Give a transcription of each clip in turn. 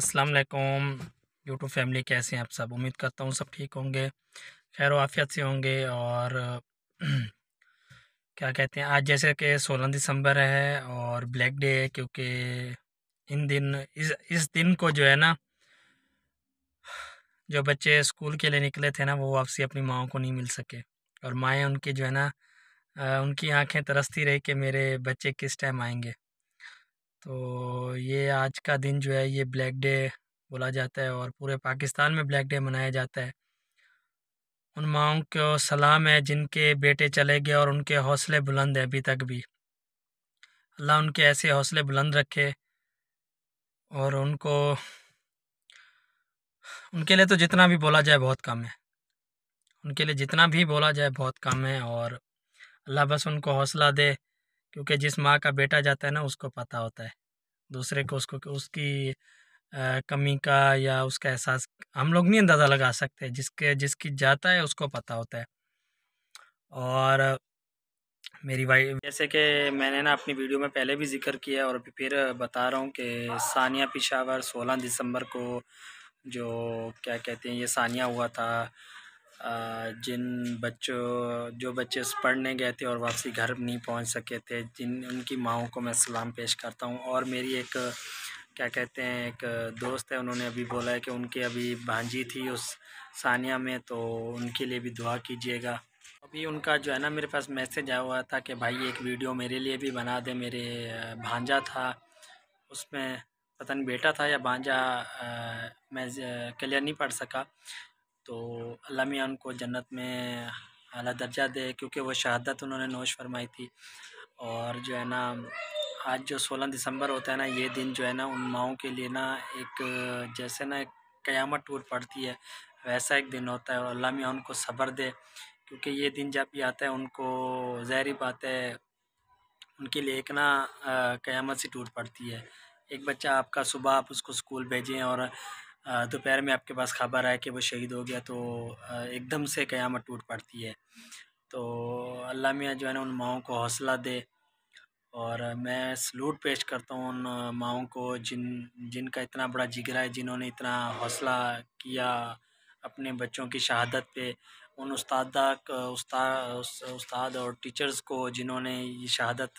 असलकुम YouTube family कैसे हैं आप सब उम्मीद करता हूँ सब ठीक होंगे खैर वाफियत से होंगे और क्या कहते हैं आज जैसे कि 16 दिसंबर है और ब्लैक डे है क्योंकि इन दिन इस इस दिन को जो है ना जो बच्चे स्कूल के लिए निकले थे ना वो वापसी अपनी माओ को नहीं मिल सके और माएँ उनकी जो है ना उनकी आँखें तरसती रही कि मेरे बच्चे किस टाइम आएँगे तो ये आज का दिन जो है ये ब्लैक डे बोला जाता है और पूरे पाकिस्तान में ब्लैक डे मनाया जाता है उन माओं को सलाम है जिनके बेटे चले गए और उनके हौसले बुलंद हैं अभी तक भी अल्लाह उनके ऐसे हौसले बुलंद रखे और उनको उनके लिए तो जितना भी बोला जाए बहुत कम है उनके लिए जितना भी बोला जाए बहुत कम है और अल्लाह बस उनको हौसला दे क्योंकि जिस माँ का बेटा जाता है ना उसको पता होता है दूसरे को उसको उसकी कमी का या उसका एहसास हम लोग नहीं अंदाज़ा लगा सकते जिसके जिसकी जाता है उसको पता होता है और मेरी वाइफ जैसे कि मैंने ना अपनी वीडियो में पहले भी जिक्र किया और अभी फिर बता रहा हूँ कि सानिया पिशावर 16 दिसंबर को जो क्या कहते हैं ये सानिया हुआ था जिन बच्चों जो बच्चे पढ़ने गए थे और वापसी घर नहीं पहुंच सके थे जिन उनकी माओ को मैं सलाम पेश करता हूं और मेरी एक क्या कहते हैं एक दोस्त है उन्होंने अभी बोला है कि उनके अभी भांजी थी उस सानिया में तो उनके लिए भी दुआ कीजिएगा अभी उनका जो है ना मेरे पास मैसेज आया हुआ था कि भाई एक वीडियो मेरे लिए भी बना दे मेरे भांजा था उसमें पता नहीं बेटा था या भांजा मैं क्लियर नहीं पढ़ सका तो अल्लाह मियाँ उनको जन्नत में अला दर्जा दे क्योंकि वो शहादत उन्होंने नोश फरमाई थी और जो है ना आज जो सोलह दिसंबर होता है ना ये दिन जो है ना उन माओ के लिए ना एक जैसे ना एक क़यामत टूट पड़ती है वैसा एक दिन होता है और अल्लाह मियाँ उनको सब्र दे क्योंकि ये दिन जब भी आता है उनको जहरी बात है उनके लिए एक ना क़यामत सी टूट पड़ती है एक बच्चा आपका सुबह आप उसको स्कूल भेजें और दोपहर में आपके पास खबर आए कि वो शहीद हो गया तो एकदम से क़यामत टूट पड़ती है तो अल्लाह मियाँ जो है ना उन माओ को हौसला दे और मैं सलूट पेश करता हूँ उन माओ को जिन जिनका इतना बड़ा जिगरा है जिन्होंने इतना हौसला किया अपने बच्चों की शहादत पे उन उस्ताद उस्ता उस्ताद और टीचर्स को जिन्होंने ये शहादत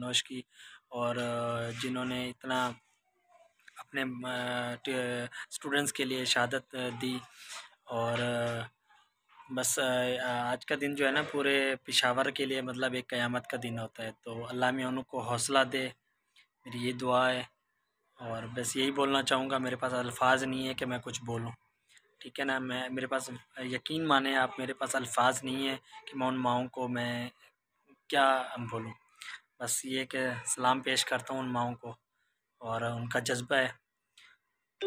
नोश की और जिन्होंने इतना अपने स्टूडेंट्स के लिए शहादत दी और बस आज का दिन जो है ना पूरे पेशावर के लिए मतलब एक क़यामत का दिन होता है तो अल्लाह मियाँ को हौसला दे मेरी ये दुआ है और बस यही बोलना चाहूँगा मेरे पास अल्फाज नहीं है कि मैं कुछ बोलूँ ठीक है ना मैं मेरे पास यकीन माने आप मेरे पास अल्फाज नहीं है कि मैं उन माओं को मैं क्या बोलूँ बस ये कि सलाम पेश करता हूँ उन माओं को और उनका जज्बा है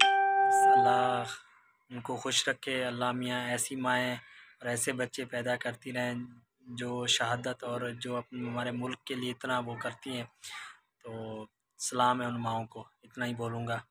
अल्लाह उनको खुश रखे अल्लाह मियाँ ऐसी माएँ और ऐसे बच्चे पैदा करती रहें जो शहादत और जो अपने हमारे मुल्क के लिए इतना वो करती हैं तो सलाम है उन माओं को इतना ही बोलूँगा